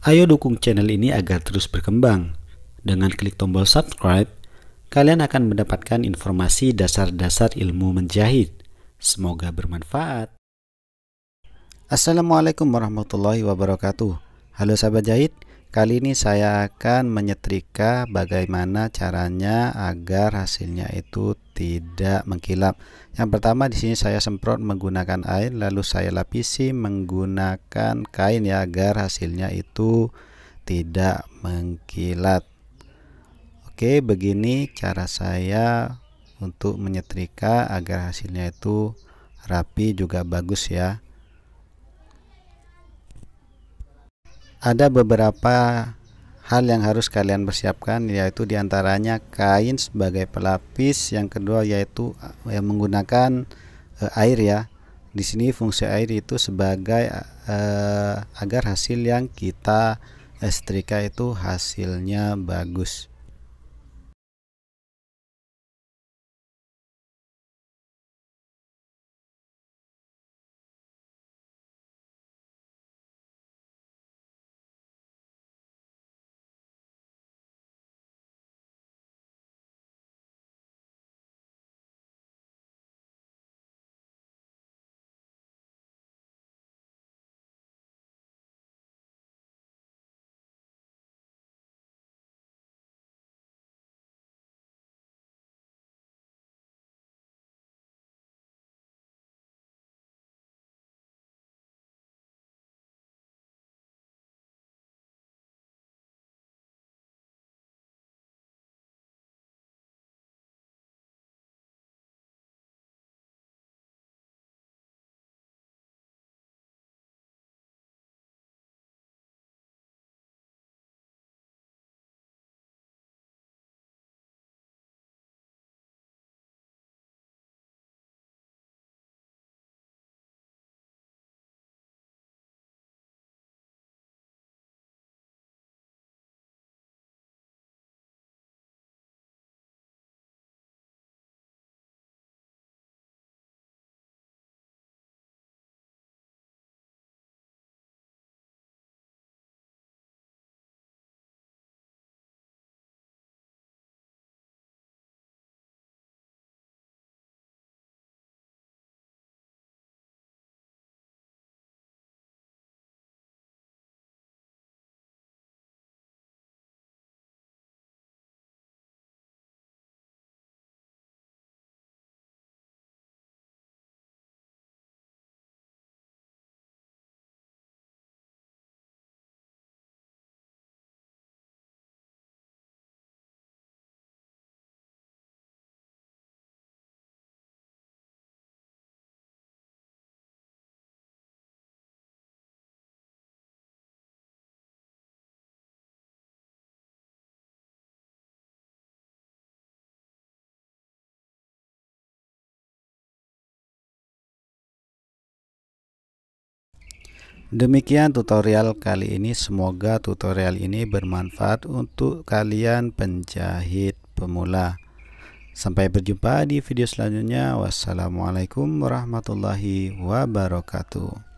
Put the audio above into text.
Ayo dukung channel ini agar terus berkembang. Dengan klik tombol subscribe, kalian akan mendapatkan informasi dasar-dasar ilmu menjahit. Semoga bermanfaat. Assalamualaikum warahmatullahi wabarakatuh. Halo sahabat jahit, Kali ini saya akan menyetrika bagaimana caranya agar hasilnya itu tidak mengkilap. Yang pertama di sini saya semprot menggunakan air lalu saya lapisi menggunakan kain ya agar hasilnya itu tidak mengkilat. Oke, begini cara saya untuk menyetrika agar hasilnya itu rapi juga bagus ya. ada beberapa hal yang harus kalian persiapkan yaitu diantaranya kain sebagai pelapis yang kedua yaitu eh, yang menggunakan e, air ya di sini fungsi air itu sebagai e, agar hasil yang kita setrika itu hasilnya bagus Demikian tutorial kali ini, semoga tutorial ini bermanfaat untuk kalian penjahit pemula. Sampai berjumpa di video selanjutnya. Wassalamualaikum warahmatullahi wabarakatuh.